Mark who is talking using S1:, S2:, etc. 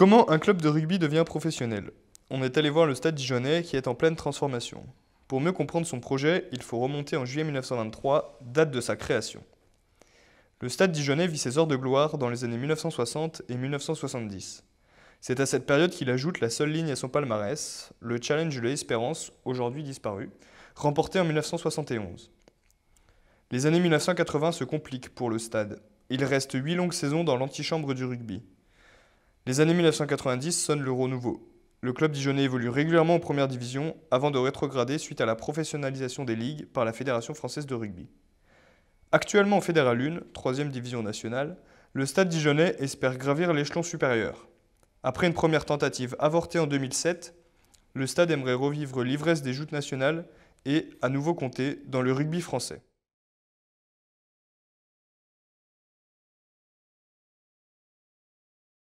S1: Comment un club de rugby devient professionnel On est allé voir le stade Dijonais, qui est en pleine transformation. Pour mieux comprendre son projet, il faut remonter en juillet 1923, date de sa création. Le stade dijonnais vit ses heures de gloire dans les années 1960 et 1970. C'est à cette période qu'il ajoute la seule ligne à son palmarès, le Challenge de l'Espérance, aujourd'hui disparu, remporté en 1971. Les années 1980 se compliquent pour le stade. Il reste huit longues saisons dans l'antichambre du rugby. Les années 1990 sonnent l'euro nouveau. Le club dijonnais évolue régulièrement en première division avant de rétrograder suite à la professionnalisation des ligues par la Fédération française de rugby. Actuellement en Fédéral 1, 3 division nationale, le stade dijonnais espère gravir l'échelon supérieur. Après une première tentative avortée en 2007, le stade aimerait revivre l'ivresse des joutes nationales et à nouveau compter dans le rugby français.